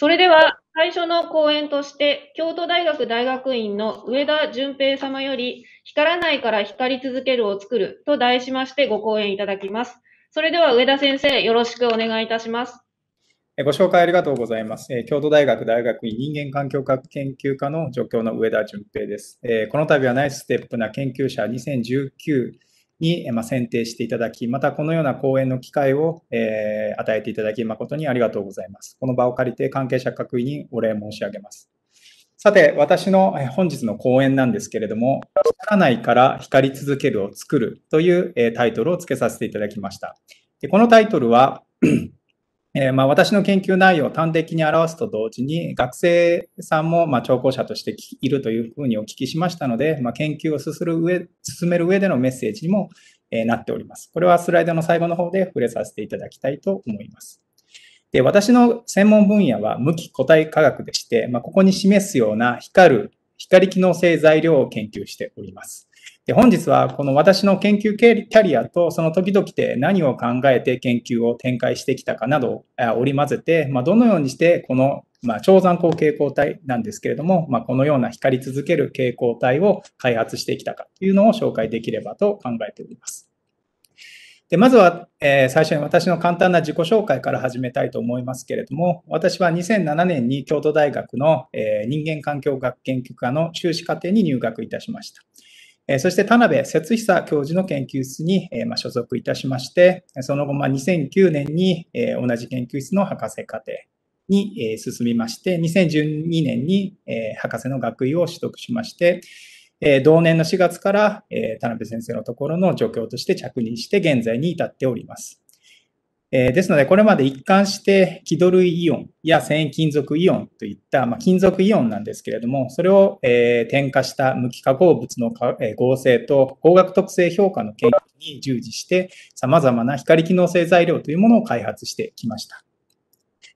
それでは最初の講演として、京都大学大学院の上田淳平様より、光らないから光り続けるを作ると題しましてご講演いただきます。それでは上田先生、よろしくお願いいたします。ご紹介ありがとうございます。京都大学大学院人間環境科学研究科の助教の上田淳平です。この度はナイスステップな研究者2019に、ま選定していただき、またこのような講演の機会を、え与えていただき、誠にありがとうございます。この場を借りて関係者各位にお礼申し上げます。さて、私の本日の講演なんですけれども、光らないから光り続けるを作るというタイトルをつけさせていただきました。でこのタイトルはえー、まあ、私の研究内容を端的に表すと同時に、学生さんもま聴講者としているというふうにお聞きしましたので、まあ、研究を進る上進める上でのメッセージにも、えー、なっております。これはスライドの最後の方で触れさせていただきたいと思います。で私の専門分野は無機個体科学でして、まあ、ここに示すような光る光機能性材料を研究しております。で本日はこの私の研究キャリアとその時々で何を考えて研究を展開してきたかなどを織り交ぜて、まあ、どのようにしてこの、まあ、超残光蛍光体なんですけれども、まあ、このような光り続ける蛍光体を開発してきたかというのを紹介できればと考えております。でまずは、えー、最初に私の簡単な自己紹介から始めたいと思いますけれども、私は2007年に京都大学の、えー、人間環境学研究科の修士課程に入学いたしました。そして田辺節久教授の研究室に所属いたしまして、その後2009年に同じ研究室の博士課程に進みまして、2012年に博士の学位を取得しまして、同年の4月から田辺先生のところの助教として着任して現在に至っております。えー、ですので、これまで一貫して気ド類イオンや繊維金属イオンといった、まあ、金属イオンなんですけれども、それを、えー、添加した無機化合物のえー、合成と光学特性評価の研究に従事して、さまざまな光機能性材料というものを開発してきました。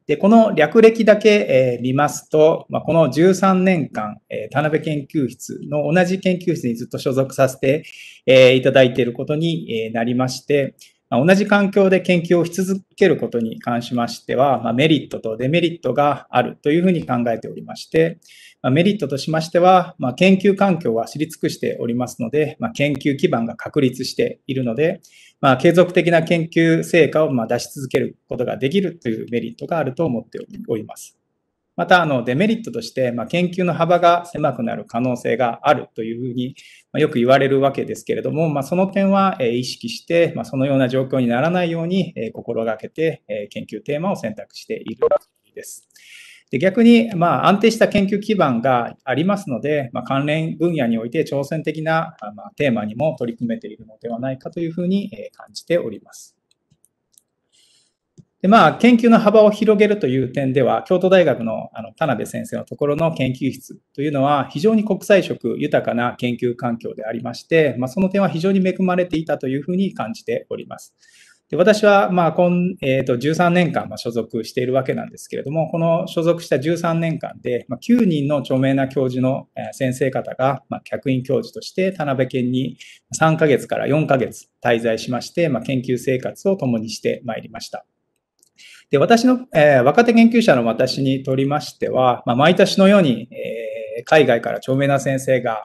で、この略歴だけ、えー、見ますと、まあ、この13年間、えー、田辺研究室の同じ研究室にずっと所属させて、えー、いただいていることに、えー、なりまして、ま同じ環境で研究をし続けることに関しましては、まメリットとデメリットがあるというふうに考えておりまして、まメリットとしましては、ま研究環境は知り尽くしておりますので、ま研究基盤が確立しているので、ま継続的な研究成果をま出し続けることができるというメリットがあると思っております。また、あの、デメリットとして、まあ、研究の幅が狭くなる可能性があるというふうに、まよく言われるわけですけれども、まあ、その点は、え意識して、まあ、そのような状況にならないように、え心がけて、え研究テーマを選択しているです。で逆に、まあ、安定した研究基盤がありますので、まあ、関連分野において挑戦的な、まあ、テーマにも取り組めているのではないかというふうに感じております。で、まあ、研究の幅を広げるという点では、京都大学のあの田辺先生のところの研究室というのは、非常に国際色豊かな研究環境でありまして、まあ、その点は非常に恵まれていたというふうに感じております。で私は、まあ今えー、と13年間、ま所属しているわけなんですけれども、この所属した13年間で、ま9人の著名な教授の先生方が、ま客員教授として田辺県に3ヶ月から4ヶ月滞在しまして、ま研究生活を共にしてまいりました。で、私の、えー、若手研究者の私にとりましては、まあ、毎年のように、えー、海外から著名な先生が、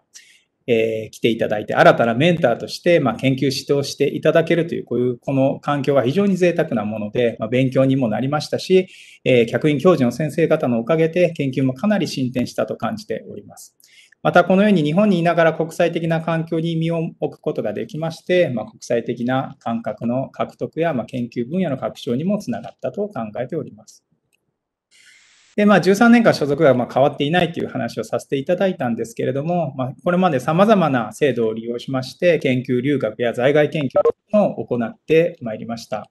えー、来ていただいて、新たなメンターとして、まあ、研究指導していただけるという、こういう、この環境は非常に贅沢なもので、まあ、勉強にもなりましたし、えー、客員教授の先生方のおかげで、研究もかなり進展したと感じております。またこのように日本にいながら国際的な環境に身を置くことができまして、まあ、国際的な感覚の獲得や、まあ、研究分野の拡張にもつながったと考えております。でまあ、13年間所属がま変わっていないという話をさせていただいたんですけれども、まあ、これまでさまざまな制度を利用しまして、研究留学や在外研究を行ってまいりました。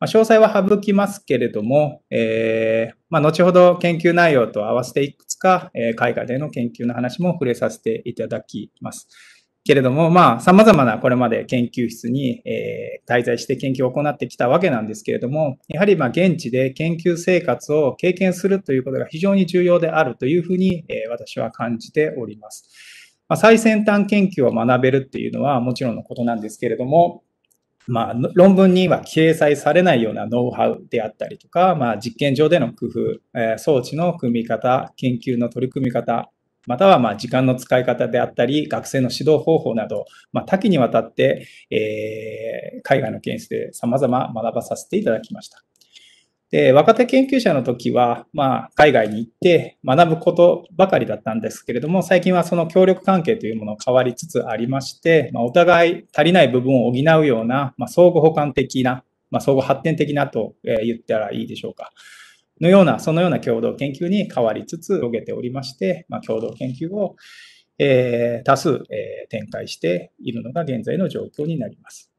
まあ、詳細は省きますけれども、えー、まあ、後ほど研究内容と合わせていくつか、えー、海外での研究の話も触れさせていただきます。けれども、まあ、様々なこれまで研究室に、えー、滞在して研究を行ってきたわけなんですけれども、やはりま現地で研究生活を経験するということが非常に重要であるというふうに、え私は感じております。まあ、最先端研究を学べるっていうのはもちろんのことなんですけれども、まあ、論文には掲載されないようなノウハウであったりとか、まあ、実験上での工夫、えー、装置の組み方、研究の取り組み方、またはま時間の使い方であったり、学生の指導方法など、まあ、多岐にわたって、えー、海外の研修で様々学ばさせていただきました。で、若手研究者の時は、まあ、海外に行って学ぶことばかりだったんですけれども、最近はその協力関係というもの変わりつつありまして、まあ、お互い足りない部分を補うような、まあ、相互補完的な、まあ、相互発展的なと言ったらいいでしょうか。のような、そのような共同研究に変わりつつ、広げておりまして、まあ、共同研究を、えー、多数、えー、展開しているのが現在の状況になります。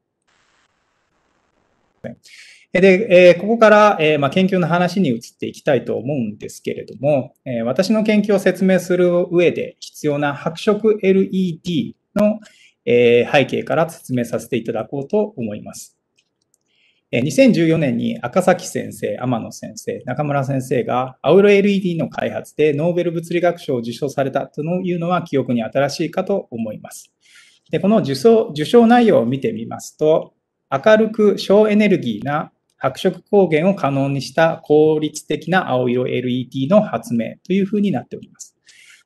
で、えここから、えま研究の話に移っていきたいと思うんですけれども、え私の研究を説明する上で必要な白色 LED の、え背景から説明させていただこうと思います。2014年に赤崎先生、天野先生、中村先生がアウロ LED の開発でノーベル物理学賞を受賞されたというのは記憶に新しいかと思います。でこの受賞受賞内容を見てみますと、明るく省エネルギーな白色光源を可能にした効率的な青色 LED の発明というふうになっております。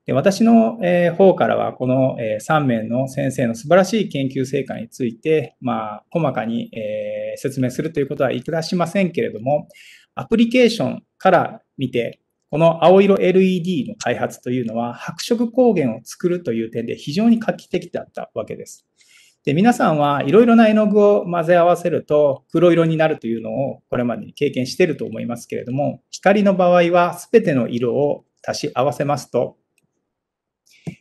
で私の、え方からは、この、え3名の先生の素晴らしい研究成果について、まあ、細かに、え説明するということはいらしませんけれども、アプリケーションから見て、この青色 LED の開発というのは、白色光源を作るという点で非常に画期的だったわけです。で、皆さんはいろいろな絵の具を混ぜ合わせると黒色になるというのをこれまでに経験していると思いますけれども、光の場合は全ての色を足し合わせますと、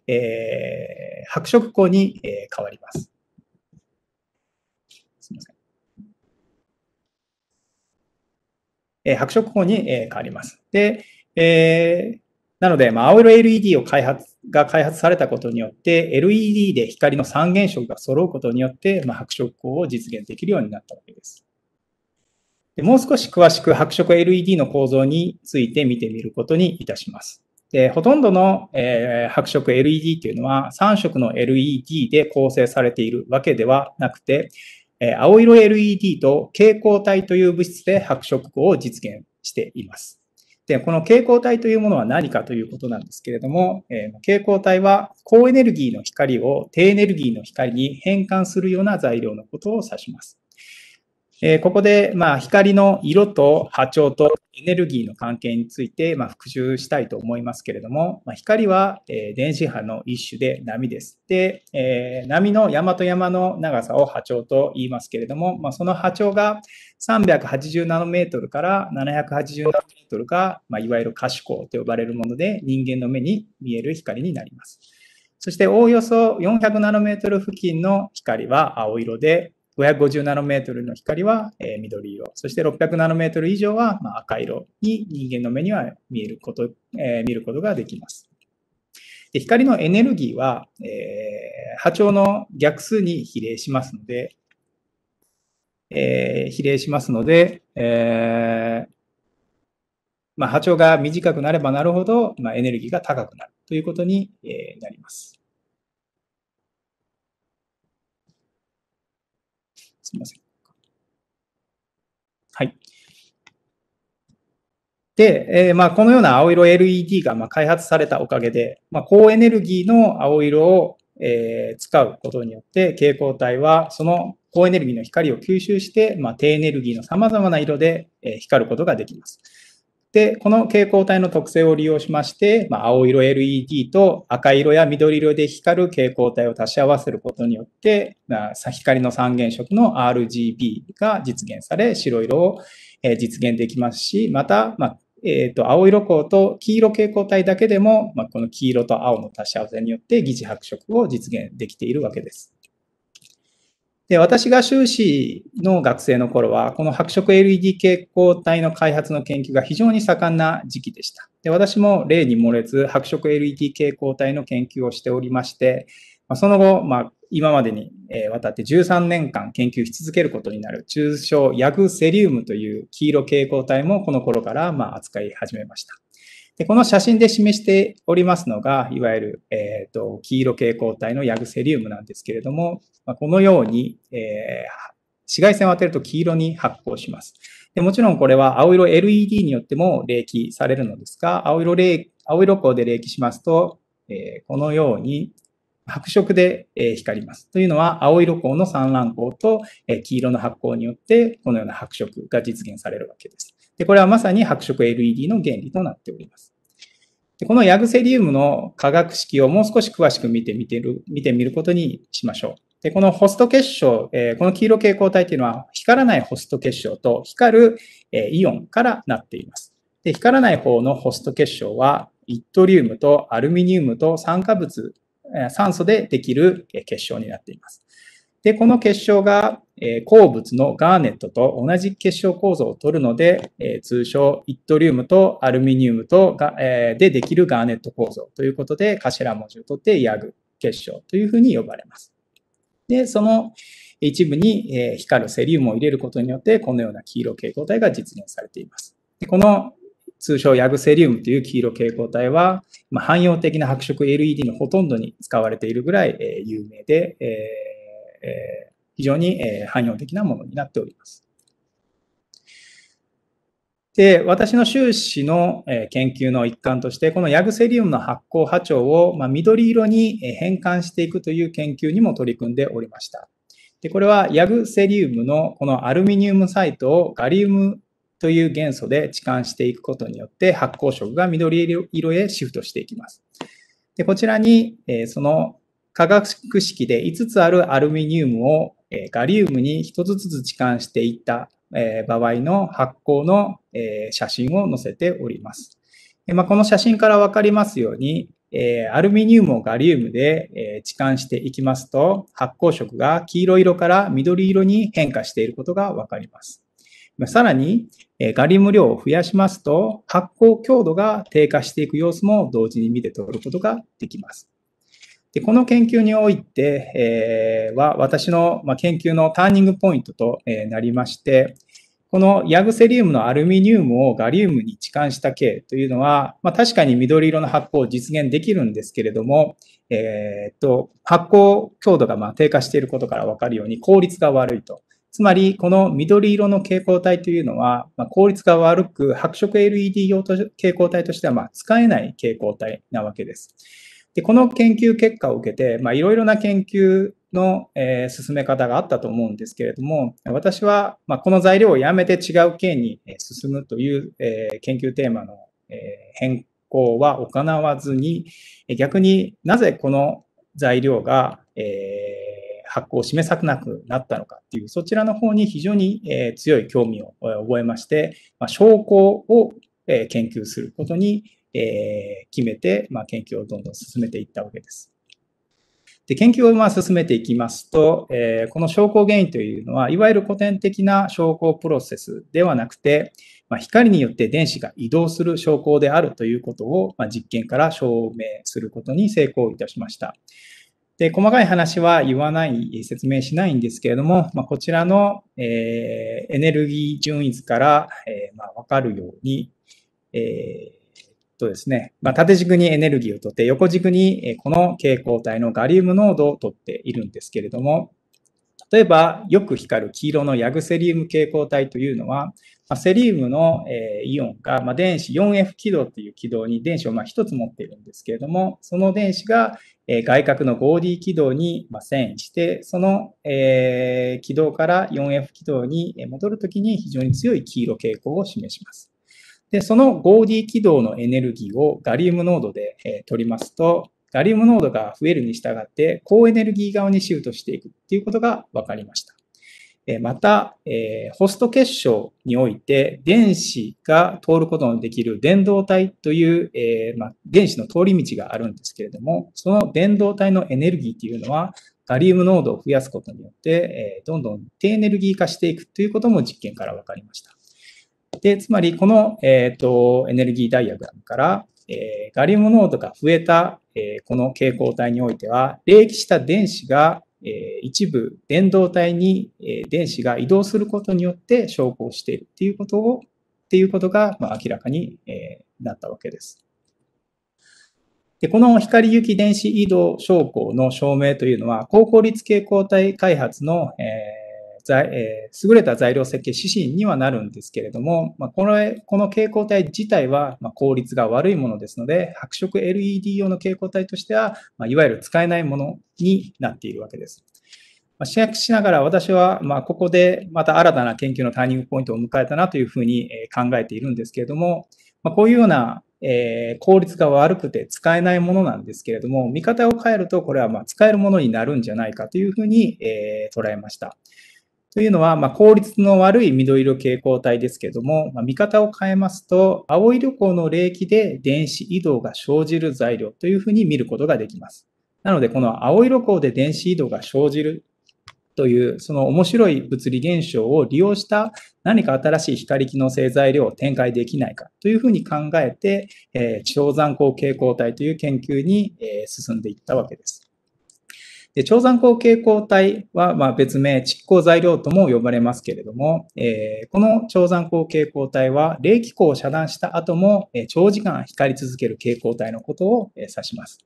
えー、白色光に、え変わります。すみません。え白色光に、え変わります。で、えーなので、まあ、青色 LED を開発が開発されたことによって、LED で光の三原色が揃うことによって、まあ、白色光を実現できるようになったわけです。でもう少し詳しく白色 LED の構造について見てみることにいたします。でほとんどの、えー、白色 LED というのは3色の LED で構成されているわけではなくて、えー、青色 LED と蛍光体という物質で白色光を実現しています。で、この蛍光体というものは何かということなんですけれども、えー、蛍光体は高エネルギーの光を低エネルギーの光に変換するような材料のことを指します。えここで、まあ、光の色と波長とエネルギーの関係について、まあ、復習したいと思いますけれども、まあ、光は、え電子波の一種で波です。で、えー、波の山と山の長さを波長と言いますけれども、まあ、その波長が380ナノメートルから780ナノメートルが、まいわゆる可視光と呼ばれるもので、人間の目に見える光になります。そしておおよそ400ナノメートル付近の光は青色で、550ナノメートルの光は、え緑色、そして600ナノメートル以上は、ま赤色に人間の目には見えること、え見ることができます。で光のエネルギーは、え波長の逆数に比例しますので、え比例しますので、えま波長が短くなればなるほど、まエネルギーが高くなるということに、えなります。みません。はい。で、えー、まあ、このような青色 LED がま開発されたおかげで、まあ、高エネルギーの青色を、え使うことによって、蛍光体はその高エネルギーの光を吸収して、まあ、低エネルギーの様々な色で、え光ることができます。で、この蛍光体の特性を利用しまして、まあ、青色 LED と赤色や緑色で光る蛍光体を足し合わせることによって、まあ、光の三原色の RGB が実現され、白色を実現できますし、また、まあ、えーと、と青色光と黄色蛍光体だけでも、まあ、この黄色と青の足し合わせによって疑似白色を実現できているわけです。で、私が修士の学生の頃は、この白色 LED 蛍光体の開発の研究が非常に盛んな時期でした。で、私も例に漏れず、白色 LED 蛍光体の研究をしておりまして、まその後、まあ、今までにわたって13年間研究し続けることになる、中小ヤグセリウムという黄色蛍光体もこの頃からま扱い始めました。で、この写真で示しておりますのが、いわゆる、えーと、黄色蛍光体のヤグセリウムなんですけれども、まあ、このように、えー、紫外線を当てると黄色に発光します。でもちろんこれは青色 LED によっても冷気されるのですが、青色青色光で冷気しますと、えー、このように白色で、え光ります。というのは、青色光の散乱光と、え黄色の発光によって、このような白色が実現されるわけです。で、これはまさに白色 LED の原理となっております。でこのヤグセリウムの化学式をもう少し詳しく見てみてる見てみることにしましょう。で、このホスト結晶、えー、この黄色蛍光体というのは光らないホスト結晶と光る、えー、イオンからなっています。で、光らない方のホスト結晶は、イットリウムとアルミニウムと酸化物、酸素でできる結晶になっています。で、この結晶が、え鉱物のガーネットと同じ結晶構造を取るので、え通称イットリウムとアルミニウムとが、えでできるガーネット構造ということで、頭文字を取ってヤグ結晶というふうに呼ばれます。で、その一部に、え光るセリウムを入れることによって、このような黄色蛍光体が実現されています。でこの通称ヤグセリウムという黄色蛍光体は、ま汎用的な白色 LED のほとんどに使われているぐらい、え有名で、えーえー、非常に、えー、汎用的なものになっております。で、私の修士の研究の一環として、このヤグセリウムの発酵波長を、まあ、緑色に変換していくという研究にも取り組んでおりました。で、これはヤグセリウムのこのアルミニウムサイトをガリウムという元素で置換していくことによって発酵色が緑色へシフトしていきます。で、こちらに、えその化学式で5つあるアルミニウムをガリウムに1つずつ置換していった場合の発光の写真を載せております。まあ、この写真からわかりますように、えアルミニウムをガリウムで、え置換していきますと、発光色が黄色色から緑色に変化していることがわかります。さらに、えガリウム量を増やしますと、発光強度が低下していく様子も同時に見て取ることができます。で、この研究において、えは、私の、ま研究のターニングポイントと、えなりまして、このヤグセリウムのアルミニウムをガリウムに置換した系というのは、まあ、確かに緑色の発光を実現できるんですけれども、えー、っと発光強度がま低下していることから分かるように効率が悪いと。つまり、この緑色の蛍光体というのは、まあ、効率が悪く、白色 LED 用と蛍光体としてはま使えない蛍光体なわけです。で、この研究結果を受けて、まあ、いろいろな研究の、えー、進め方があったと思うんですけれども、私は、まあ、この材料をやめて違う県に進むという、えー、研究テーマの、えー、変更は行わずに、逆になぜこの材料が、え発行を示さなくなったのかっていう、そちらの方に非常に、え強い興味を覚えまして、まあ、証拠を、え研究することに、えー、決めて、まあ、研究をどんどん進めていったわけです。で研究をまあ進めていきますと、えー、この証拠原因というのは、いわゆる古典的な証拠プロセスではなくて、まあ、光によって電子が移動する証拠であるということを、まあ、実験から証明することに成功いたしました。で細かい話は言わない、説明しないんですけれども、まあ、こちらの、えー、エネルギー順位図から、えー、ま分かるように、えとですね、まあ、縦軸にエネルギーをとって、横軸にこの蛍光体のガリウム濃度をとっているんですけれども、例えばよく光る黄色のヤグセリウム蛍光体というのは、まセリウムの、えイオンが、ま電子 4F 軌道という軌道に電子をま1つ持っているんですけれども、その電子が、え外角の 5D 軌道に、ま遷移して、その、え軌道から 4F 軌道に戻るときに非常に強い黄色傾向を示します。で、そのデ d 軌道のエネルギーをガリウム濃度で、え取りますと、ガリウム濃度が増えるに従って、高エネルギー側にシフトしていくっていうことが分かりました。また、えー、ホスト結晶において電子が通ることのできる電動体という、えー、ま電子の通り道があるんですけれども、その電動体のエネルギーというのは、ガリウム濃度を増やすことによって、えー、どんどん低エネルギー化していくということも実験から分かりました。で、つまりこの、えーと、エネルギーダイアグラムから、えー、ガリウム濃度が増えた、えー、この蛍光体においては、冷気した電子が、えー、一部電動体に、え電子が移動することによって昇降しているっていうことを、っていうことが、まあ、明らかに、えなったわけです。でこの光行き電子移動昇降の証明というのは、高効率蛍光体開発の、えーえー、優れた材料設計指針にはなるんですけれども、まあ、このこの蛍光体自体は、ま効率が悪いものですので、白色 LED 用の蛍光体としては、まいわゆる使えないものになっているわけです。まあ、ししながら私は、まここでまた新たな研究のターニングポイントを迎えたなというふうに考えているんですけれども、まこういうようなえー、効率が悪くて使えないものなんですけれども、見方を変えると、これはま使えるものになるんじゃないかというふうに、えー、捉えました。というのは、まあ、効率の悪い緑色蛍光体ですけども、まあ、見方を変えますと、青色行の冷気で電子移動が生じる材料というふうに見ることができます。なので、この青色光で電子移動が生じるという、その面白い物理現象を利用した何か新しい光機能性材料を展開できないかというふうに考えて、えー、超残光蛍光体という研究に、えー、進んでいったわけです。で長山光蛍光体は、まあ、別名、蓄光材料とも呼ばれますけれども、えー、この長山光蛍光体は、冷気光を遮断した後も、え長時間光り続ける蛍光体のことを、え指します。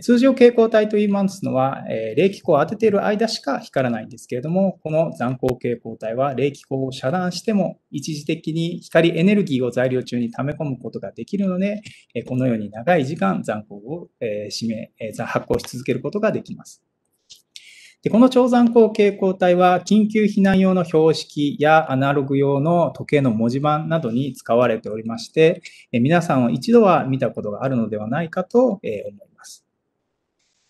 通常蛍光体と言いますのは、えー、冷気光を当てている間しか光らないんですけれども、この残光蛍光体は冷気光を遮断しても一時的に光エネルギーを材料中に溜め込むことができるので、えこのように長い時間残光を、えー、締め、え発光し続けることができます。でこの超残光蛍光体は緊急避難用の標識やアナログ用の時計の文字盤などに使われておりまして、え皆さんは一度は見たことがあるのではないかと、え思います。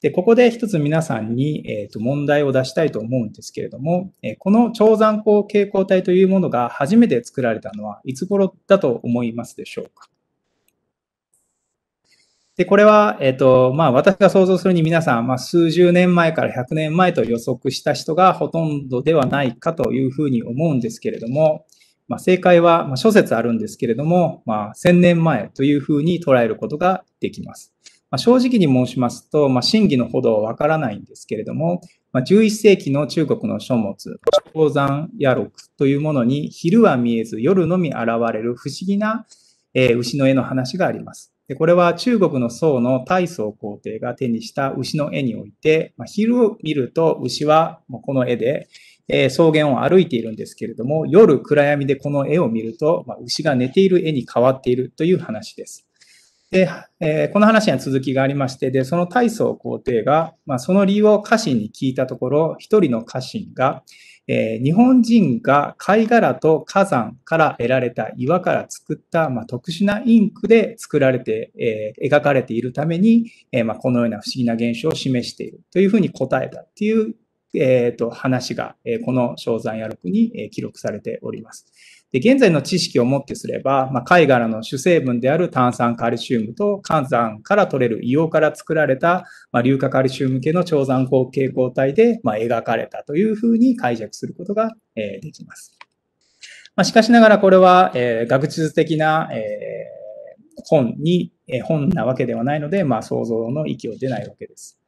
でここで一つ皆さんに、えー、と問題を出したいと思うんですけれども、えこの超残光蛍光体というものが初めて作られたのはいつ頃だと思いますでしょうかで、これは、えっ、ー、と、まあ、私が想像するに皆さん、まあ、数十年前から100年前と予測した人がほとんどではないかというふうに思うんですけれども、まあ、正解は、まあ、諸説あるんですけれども、まあ、1000年前というふうに捉えることができます。まあ、正直に申しますと、まあ、真偽のほどはわからないんですけれども、まあ、11世紀の中国の書物、鉱山野録というものに昼は見えず夜のみ現れる不思議な、えー、牛の絵の話があります。でこれは中国の宋の大宋皇帝が手にした牛の絵において、まあ、昼を見ると牛はこの絵で、えー、草原を歩いているんですけれども、夜暗闇でこの絵を見ると、まあ、牛が寝ている絵に変わっているという話です。で、えー、この話には続きがありまして、で、その大層皇帝が、まあ、その理由を家臣に聞いたところ、一人の家臣が、えー、日本人が貝殻と火山から得られた岩から作った、まあ、特殊なインクで作られて、えー、描かれているために、えまあ、このような不思議な現象を示しているというふうに答えたっていう、えーと、話が、えこの「正山夜録」に、え記録されております。で、現在の知識をもってすれば、まあ、貝殻の主成分である炭酸カルシウムと換算から取れる硫黄から作られた、まあ、硫化カルシウム系の超残光蛍光体で、まあ、描かれたというふうに解釈することが、えできます。ましかしながらこれは、えー、学術的な、えー、本に、えー、本なわけではないので、ま想像の域を出ないわけです。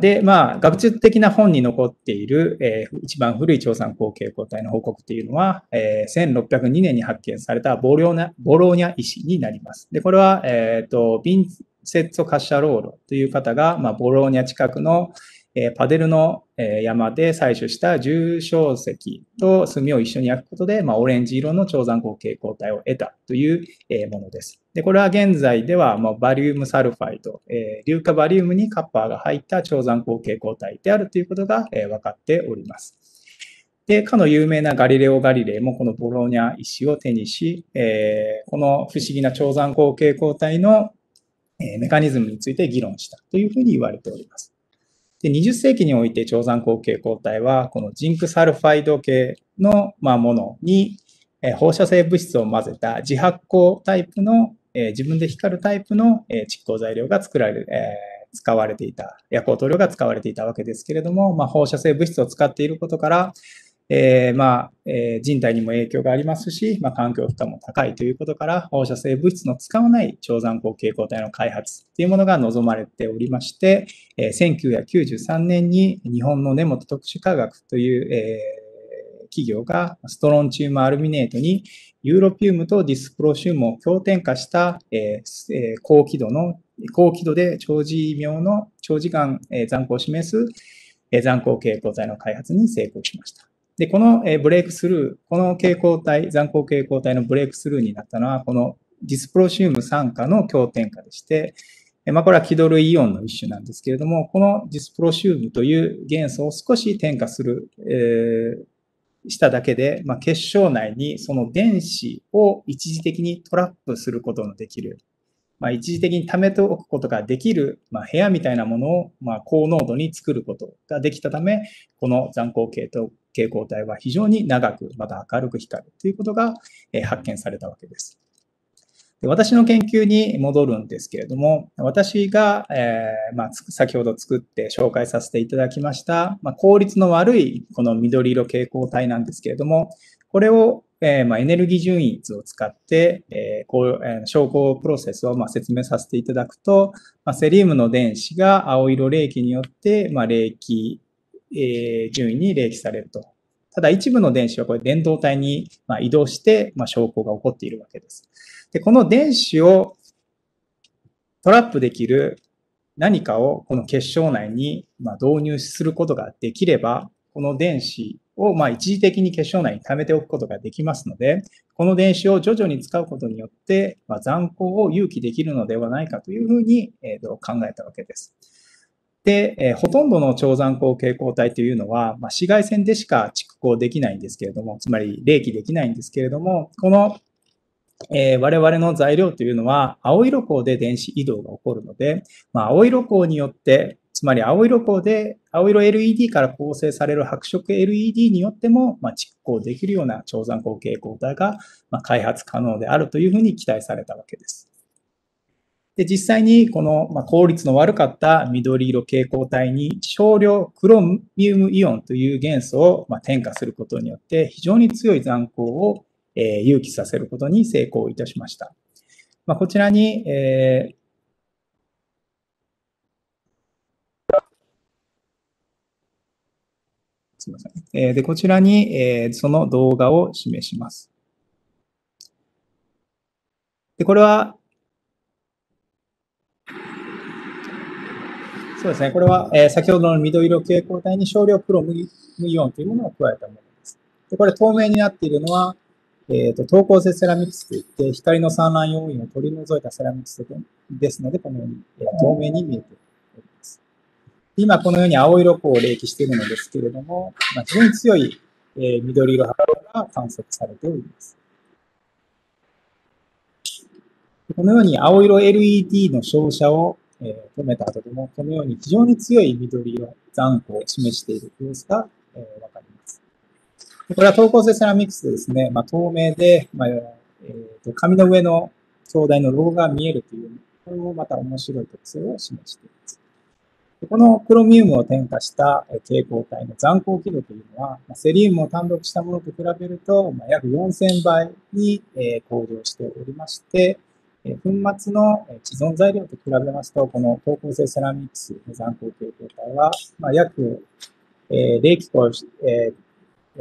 で、まあ、学術的な本に残っている、えー、一番古い長査の後継抗体の報告というのは、えー、1602年に発見されたボローニャボローニャになります。で、これは、えっ、ー、と、ヴィンセッツォ・カシャローロという方が、まあ、ボローニャ近くの、えパデルの山で採取した重小石と炭を一緒に焼くことで、まあ、オレンジ色の超残光蛍光体を得たという、えものです。でこれは現在では、まあ、バリウムサルファイト、え硫化バリウムにカッパーが入った超残光蛍光体であるということが、え分かっております。で、かの有名なガリレオ・ガリレイもこのボローニャ石を手にし、えこの不思議な超残光蛍光体のメカニズムについて議論したというふうに言われております。で、20世紀において長山口蛍抗体は、このジンクサルファイド系の、まものに、え放射性物質を混ぜた自発光タイプの、え自分で光るタイプの、え蓄光材料が作られる、え使われていた、薬光塗料が使われていたわけですけれども、ま放射性物質を使っていることから、えー、まあ、えー、人体にも影響がありますし、まあ、環境負荷も高いということから、放射性物質の使わない超残光蛍光体の開発というものが望まれておりまして、えー、1993年に日本の根本特殊科学という、えー、企業がストロンチウムアルミネートにユーロピウムとディスプロシウムを強点化した、えー、高輝度の、高輝度で長寿命の長時間、えー、残光を示す、えー、残光蛍光体の開発に成功しました。で、このブレイクスルー、この蛍光体、残光蛍光体のブレイクスルーになったのは、このディスプロシウム酸化の強添加でして、まあ、これは気ドルイオンの一種なんですけれども、このディスプロシウムという元素を少し添加する、えーしただけで、まあ、結晶内にその電子を一時的にトラップすることのできる、まあ、一時的に貯めておくことができる、まあ、部屋みたいなものを、ま高濃度に作ることができたため、この残光系統蛍光体は非常に長く、また明るく光るということが発見されたわけです。で私の研究に戻るんですけれども、私が、えー、まあ、先ほど作って紹介させていただきました、まあ、効率の悪いこの緑色蛍光体なんですけれども、これを、えー、まあ、エネルギー順位図を使って、えー、こうえー、昇降プロセスを、ま説明させていただくと、まセリウムの電子が青色冷気によって、ま冷気えー、順位に励起されると。ただ一部の電子はこれ電動体にま移動して、ま証拠が起こっているわけです。で、この電子をトラップできる何かをこの結晶内にま導入することができれば、この電子をま一時的に結晶内に貯めておくことができますので、この電子を徐々に使うことによって、ま残光を誘起できるのではないかというふうに、えー、と考えたわけです。で、えー、ほとんどの超残光蛍光体というのは、まあ、紫外線でしか蓄光できないんですけれども、つまり冷気できないんですけれども、この、えー、我々の材料というのは、青色光で電子移動が起こるので、まあ、青色光によって、つまり青色光で、青色 LED から構成される白色 LED によっても、まあ、蓄光できるような超残光蛍光体が、ま開発可能であるというふうに期待されたわけです。で、実際にこの、まあ、効率の悪かった緑色蛍光体に少量クロミウムイオンという元素を、まあ、添加することによって非常に強い残光を、えー、誘起させることに成功いたしました。まあ、こちらに、えーすみません。えで、こちらに、えー、その動画を示します。で、これは、そうですね。これは、えー、先ほどの緑色蛍光体に少量プロ無イオンというものを加えたものです。でこれ透明になっているのは、えっ、ー、と、透光性セラミックスといって、光の散乱要因を取り除いたセラミックスですので、このように、えー、透明に見えております。今、このように青色光を冷気しているのですけれども、まあ、非常に強い、えー、緑色波が観測されております。このように青色 LED の照射をえー、止めた後でも、このように非常に強い緑色、残光を示している様子が、えー、わかります。これは等高性セラミックスでですね、まあ、透明で、まあえーと、紙の上の灯台のロゴが見えるという、これもまた面白い特性を示しています。このクロミウムを添加した蛍光体の残光輝度というのは、セリウムを単独したものと比べると、約4000倍に向上しておりまして、え粉末の既存材料と比べますと、この高校性セラミックス残光系形態は、まあ、約、えー、0気構、えーえ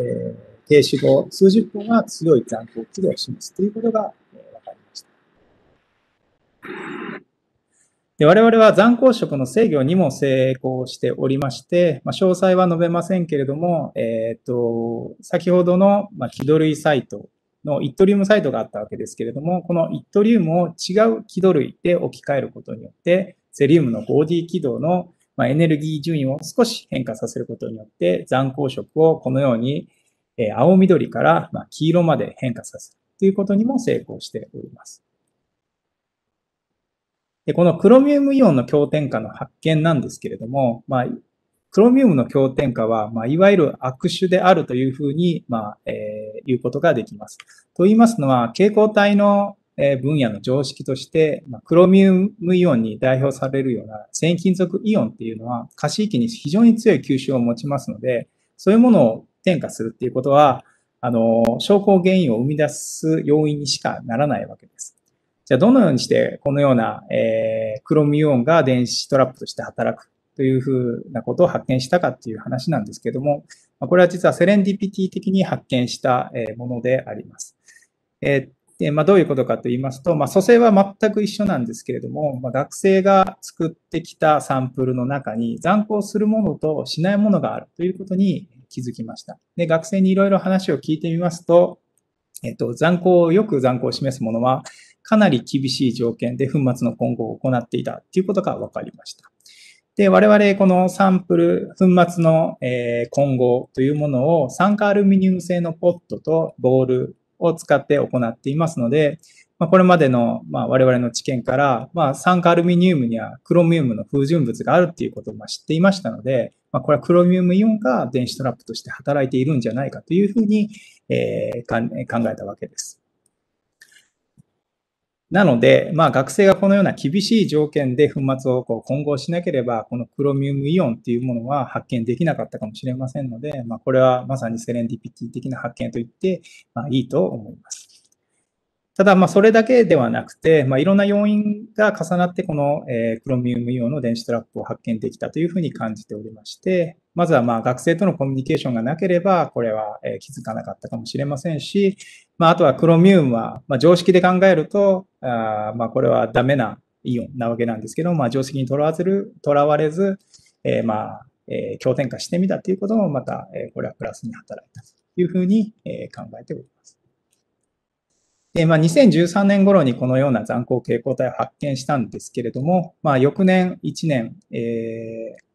ー、停止後、数十個が強い残光機を示すということが、えー、分かりましたで。我々は残光色の制御にも成功しておりまして、まあ、詳細は述べませんけれども、えーと先ほどの、まあ、気取りサイトのイットリウムサイトがあったわけですけれども、このイットリウムを違う軌度類で置き換えることによって、セリウムの 5D 軌道のエネルギー順位を少し変化させることによって、残光色をこのように青緑から黄色まで変化させるということにも成功しております。でこのクロミウムイオンの強転化の発見なんですけれども、まあ、クロミウムの強点化は、まあ、いわゆる悪種であるというふうに、まあ、えー、言うことができます。と言いますのは、蛍光体の分野の常識として、まあ、クロミウムイオンに代表されるような線金属イオンっていうのは、可視域に非常に強い吸収を持ちますので、そういうものを転加するっていうことは、あの、証拠原因を生み出す要因にしかならないわけです。じゃあ、どのようにして、このような、えー、クロミウオンが電子トラップとして働くというふうなことを発見したかっていう話なんですけども、これは実はセレンディピティ的に発見したものであります。えでまあ、どういうことかと言いますと、まあ、蘇生は全く一緒なんですけれども、まあ、学生が作ってきたサンプルの中に残光するものとしないものがあるということに気づきました。で学生にいろいろ話を聞いてみますと、えっと、残行、よく残光を示すものは、かなり厳しい条件で粉末の混合を行っていたということが分かりました。で、我々このサンプル、粉末の、えー、混合というものを酸化アルミニウム製のポットとボールを使って行っていますので、まあ、これまでの、まあ、我々の知見から、まあ、酸化アルミニウムにはクロミウムの風純物があるっていうことをま知っていましたので、まこれはクロミウムイオンが電子トラップとして働いているんじゃないかというふうに、えー、考えたわけです。なので、まあ、学生がこのような厳しい条件で粉末をこう混合しなければ、このクロミウムイオンっていうものは発見できなかったかもしれませんので、まあ、これはまさにセレンディピティ的な発見といって、まあ、いいと思います。ただ、まあ、それだけではなくて、まあ、いろんな要因が重なって、この、えー、クロミウムイオンの電子トラップを発見できたというふうに感じておりまして、まずはまあ学生とのコミュニケーションがなければ、これは気づかなかったかもしれませんし、まあ、あとはクロミウムは、まあ、常識で考えると、あまあこれはダメなイオンなわけなんですけど、まあ、常識にとらわずるとらわれず、えー、まあ、えー、強転化してみたということも、また、えー、これはプラスに働いたというふうに、えー、考えております。で、まあ、2013年頃にこのような残光蛍光体を発見したんですけれども、まあ、翌年1年、えー、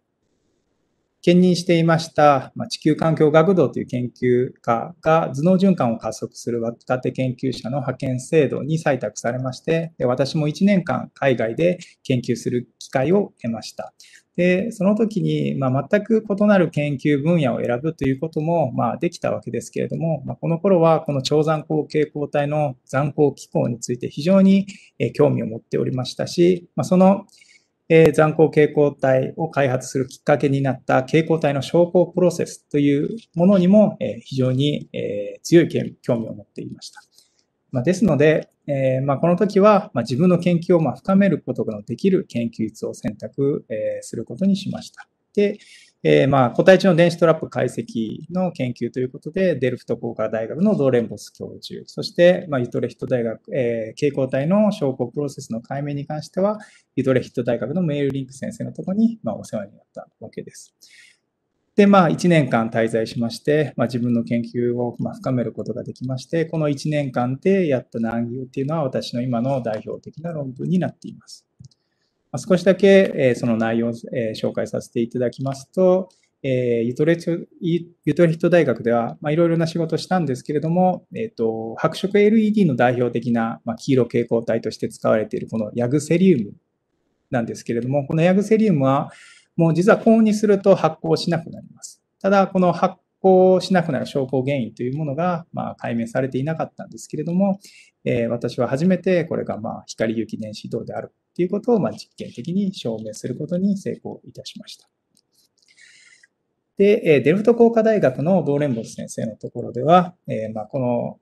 兼任していました、地球環境学童という研究家が頭脳循環を加速する若手研究者の派遣制度に採択されまして私も1年間海外で研究する機会を得ました。で、その時に、まあ、全く異なる研究分野を選ぶということも、まあ、できたわけですけれども、まあ、この頃はこの超残光蛍光体の残光機構について非常に興味を持っておりましたし、まあ、その、えー、残光蛍光体を開発するきっかけになった蛍光体の昇降プロセスというものにも、えー、非常に、えー、強い興味を持っていました。まあ、ですので、えーまあ、この時は、まあ、自分の研究をまあ深めることができる研究室を選択、えー、することにしました。で、えー、まあ、個体値の電子トラップ解析の研究ということで、デルフト工科大学のドーレンボス教授、そして、まあ、ユトレヒト大学、えー、蛍光体の証拠プロセスの解明に関しては、ユトレヒト大学のメールリンク先生のところに、まあ、お世話になったわけです。で、まあ、1年間滞在しまして、まあ、自分の研究を、ま深めることができまして、この1年間でやった難儀っていうのは、私の今の代表的な論文になっています。少しだけ、その内容を、紹介させていただきますと、ユトレトヒト大学では、いろいろな仕事をしたんですけれども、えーと、白色 LED の代表的な、黄色蛍光体として使われているこのヤグセリウムなんですけれども、このヤグセリウムは、もう実は高温にすると発光しなくなります。ただ、この発光しなくなる証拠原因というものが、まあ、解明されていなかったんですけれども、えー、私は初めてこれが、まあ、光有機電子動であるということを、ま実験的に証明することに成功いたしました。で、デルフト工科大学のドーレンボス先生のところでは、えまこの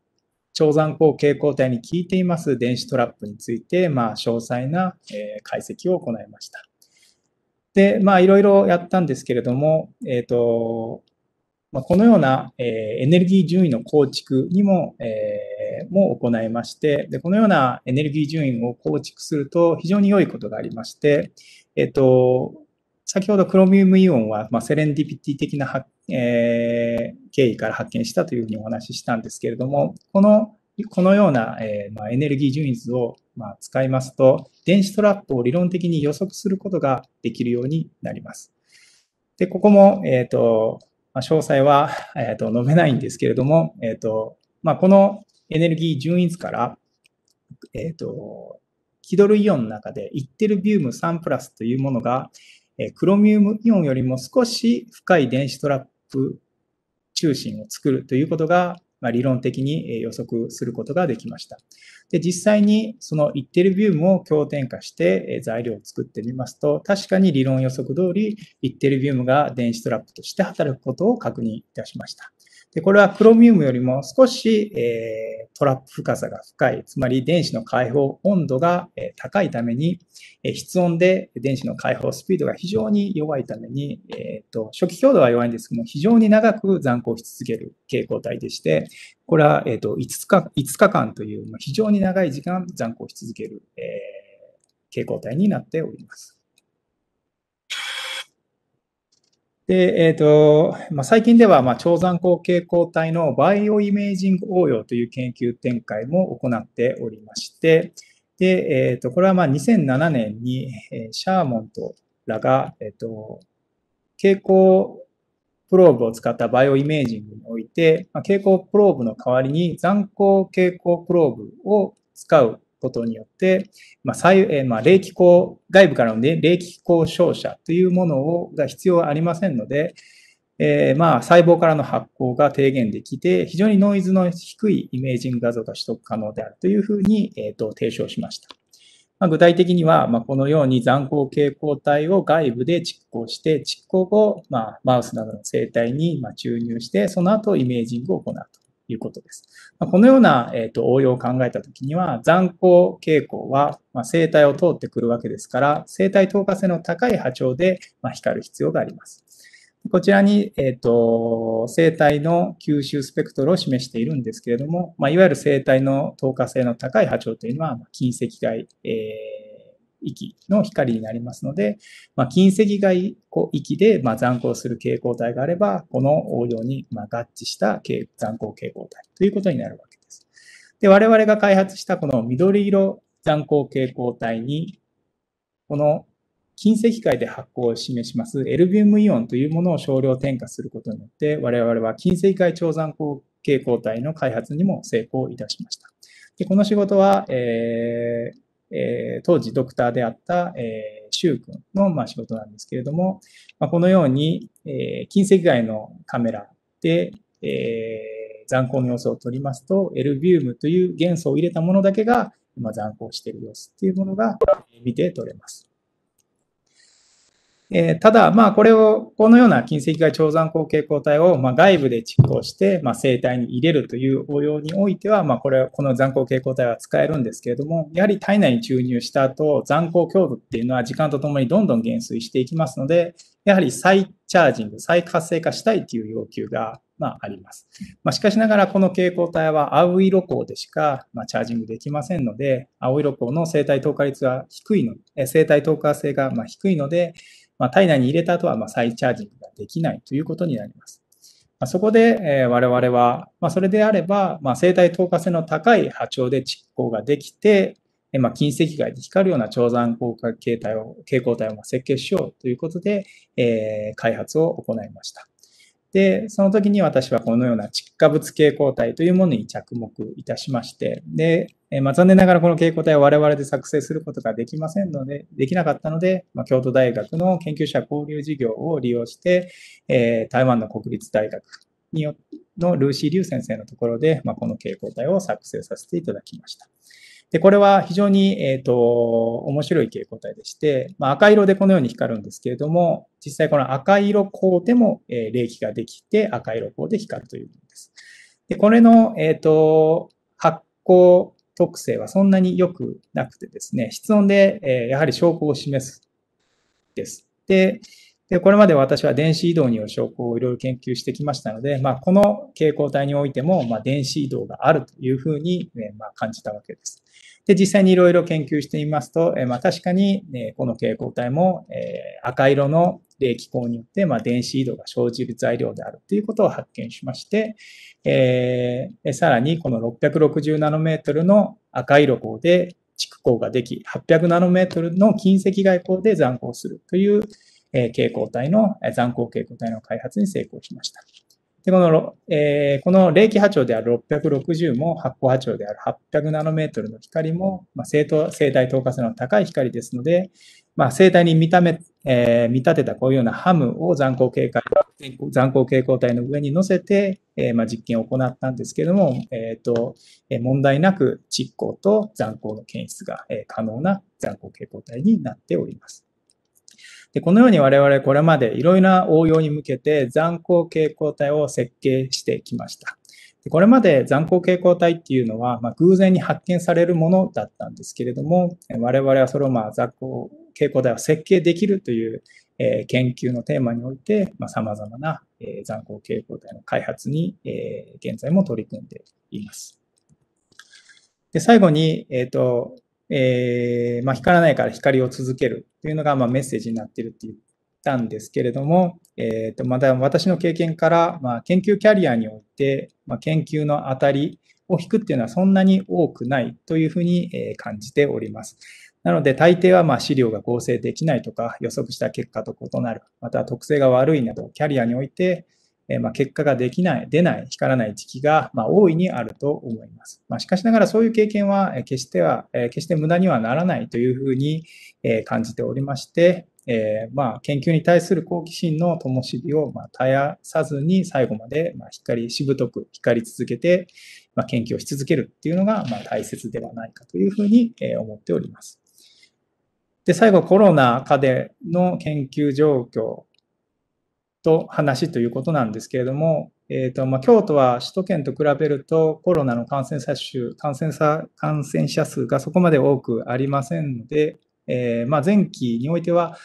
超残光蛍光体に効いています電子トラップについて、まあ、詳細な、え解析を行いました。で、まあ、いろいろやったんですけれども、えーとまあ、このような、えエネルギー順位の構築にも、えーも行いましてで、このようなエネルギー順位を構築すると非常に良いことがありまして、えっ、と、先ほどクロミウムイオンは、まあ、セレンディピティ的な、えー、経緯から発見したというふうにお話ししたんですけれども、このこのような、えーまあ、エネルギー順位図を、まあ、使いますと、電子トラップを理論的に予測することができるようになります。で、ここも、えっ、ー、と、まあ、詳細は、えーと、と述べないんですけれども、えっ、ー、と、まあ、このエネルギー順位図から、えっ、ー、と、キドルイオンの中で、イッテルビウム3プラスというものが、えクロミウムイオンよりも少し深い電子トラップ中心を作るということが、まあ、理論的に予測することができました。で、実際にそのイッテルビウムを強点化して材料を作ってみますと、確かに理論予測通り、イッテルビウムが電子トラップとして働くことを確認いたしました。で、これはクロミウムよりも少し、えー、トラップ深さが深い、つまり電子の解放温度が、え高いために、え室温で電子の解放スピードが非常に弱いために、えーと、初期強度は弱いんですけども、非常に長く残光し続ける蛍光体でして、これは、えーと、5, 日 ,5 日間という、ま非常に長い時間残光し続ける、えー、蛍光体になっております。で、えっ、ー、と、まあ、最近では、まあ、超残光蛍光体のバイオイメージング応用という研究展開も行っておりまして、で、えっ、ー、と、これはまあ2007年に、えー、シャーモントらが、えっ、ー、と、蛍光プローブを使ったバイオイメージングにおいて、まあ、蛍光プローブの代わりに残光蛍光プローブを使うことによって、まあえまあ、冷気口、外部からの冷気口照射というものをが必要ありませんので、えー、まあ細胞からの発光が低減できて、非常にノイズの低いイメージング画像が取得可能であるというふうに、えー、と提唱しました。まあ、具体的には、まあ、このように残光蛍光体を外部で蓄光して、蓄光後、まあ、マウスなどの生体に注入して、その後イメージングを行うと。いうことです。このような、えーと、応用を考えたときには、残光傾向は、まあ、生体を通ってくるわけですから、生体透過性の高い波長で、まあ、光る必要があります。こちらに、えーと、と生体の吸収スペクトルを示しているんですけれども、まあ、いわゆる生体の透過性の高い波長というのは、まあ、近赤外、えー域の光になりますので、まあ、近赤外域で、まあ、残光する蛍光体があれば、この応用に、ま合致した残光蛍光体ということになるわけです。で、我々が開発したこの緑色残光蛍光体に、この近赤外で発光を示しますエルビウムイオンというものを少量添加することによって、我々は近赤外超残光蛍光体の開発にも成功いたしました。でこの仕事は、えーえー、当時ドクターであった、えー、君の、まあ、仕事なんですけれども、まあ、このように、えー、近赤外のカメラで、えー、残光の様子を撮りますと、エルビウムという元素を入れたものだけが、ま残光している様子っていうものが見て取れます。えー、ただ、まあ、これを、このような近赤外超残光蛍光体を、まあ、外部で蓄光して、まあ、生体に入れるという応用においては、まあ、これ、この残光蛍光体は使えるんですけれども、やはり体内に注入した後、残光強度っていうのは時間とともにどんどん減衰していきますので、やはり再チャージング、再活性化したいという要求が、まあ、あります。まあ、しかしながら、この蛍光体は青色光でしか、まあ、チャージングできませんので、青色光の生体透過率は低いの、生体透過性がまあ低いので、まあ、体内に入れた後はま再チャージングができないということになります。まあ、そこで、え我々は、まあ、それであれば、ま生体透過性の高い波長で蓄光ができて、えま近赤外で光るような超残効果形態を、蛍光体を設計しようということで、え開発を行いました。で、その時に私はこのような窒化物蛍光体というものに着目いたしまして、で、まあ、残念ながらこの蛍光体は我々で作成することができませんので、できなかったので、まあ、京都大学の研究者交流事業を利用して、えー、台湾の国立大学によのルーシー・リュウ先生のところで、まあ、この蛍光体を作成させていただきました。で、これは非常に、えっ、ー、と、面白い傾向体でして、まあ、赤色でこのように光るんですけれども、実際この赤色光でも、えー、冷気ができて、赤色光で光るというものです。で、これの、えっ、ー、と、発光特性はそんなに良くなくてですね、室温で、えやはり証拠を示すです。で、で、これまで私は電子移動による証拠をいろいろ研究してきましたので、まあ、この蛍光体においても、まあ、電子移動があるというふうに、ね、まあ、感じたわけです。で、実際にいろいろ研究してみますと、えまあ、確かに、ね、この蛍光体も、えー、赤色の冷気孔によって、まあ、電子移動が生じる材料であるということを発見しまして、えー、さらにこの660ナノメートルの赤色孔で蓄光ができ、800ナノメートルの近赤外光で残光するというえ蛍光体の、残光蛍光体の開発に成功しました。でこの、えー、この冷気波長である660も発光波長である800ナノメートルの光も、まあ、生生体透過性の高い光ですので、まあ、生体に見た目、えー、見立てたこういうようなハムを残光蛍光残光蛍光体の上に乗せて、えー、まあ、実験を行ったんですけども、えーとえ問題なく窒光と残光の検出が、え可能な残光蛍光体になっております。でこのように我々これまでいろいろな応用に向けて残光蛍光体を設計してきました。でこれまで残光蛍光体っていうのは、ま偶然に発見されるものだったんですけれども我々はそれをま残光蛍光体を設計できるという、え研究のテーマにおいてまざ、あ、な、え残光蛍光体の開発に、え現在も取り組んでいます。で最後に、えーとえー、まあ、光らないから光を続けるというのが、まあ、メッセージになってるって言ったんですけれども、えー、とまた私の経験から、まあ、研究キャリアにおいて、まあ、研究の当たりを引くっていうのはそんなに多くないというふうに、え感じております。なので大抵はま資料が合成できないとか予測した結果と異なる、また特性が悪いなどキャリアにおいてえまあ、結果ができない、出ない、光らない時期が、まあ、大いにあると思います。まあ、しかしながらそういう経験は、え決しては、え決して無駄にはならないというふうに、え感じておりまして、えまあ、研究に対する好奇心の灯火を、ま絶やさずに最後まで、ま光しぶとく光り続けて、ま研究をし続けるっていうのが、ま大切ではないかというふうに、え思っております。で、最後コロナ禍での研究状況と話ということなんですけれども、えーとまあ、京都は首都圏と比べるとコロナの感染者数感染者感染者数がそこまで多くありませんので、えー、まあ、前期においては、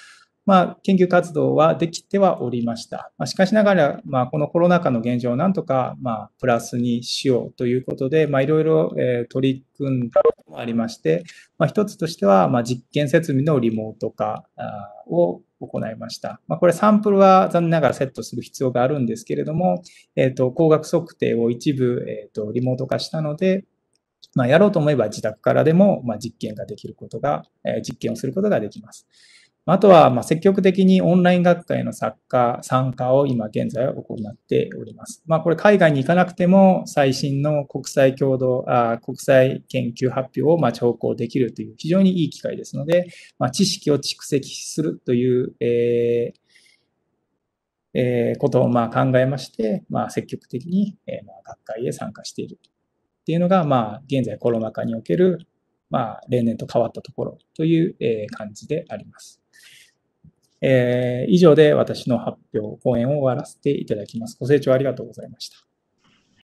まあ、研究活動はできてはおりました。ましかしながら、まあ、このコロナ禍の現状をなんとか、まプラスにしようということで、いろいろ取り組んだこともありまして、まあ、一つとしては、ま実験設備のリモート化を行いました。まあ、これサンプルは残念ながらセットする必要があるんですけれども、えっ、ー、と、光学測定を一部、えっ、ー、と、リモート化したので、まあ、やろうと思えば自宅からでも、まあ、実験ができることが、えー、実験をすることができます。あとは、ま積極的にオンライン学会の作家、参加を今現在行っております。まあ、これ海外に行かなくても最新の国際共同、あ国際研究発表をま調校できるという非常にいい機会ですので、まあ、知識を蓄積するという、えー、えー、ことをま考えまして、まあ、積極的に、えま学会へ参加しているっていうのが、まあ、現在コロナ禍における、まあ、例年と変わったところという、え感じであります。えー、以上で私の発表、講演を終わらせていただきます。ご清聴ありがとうございました。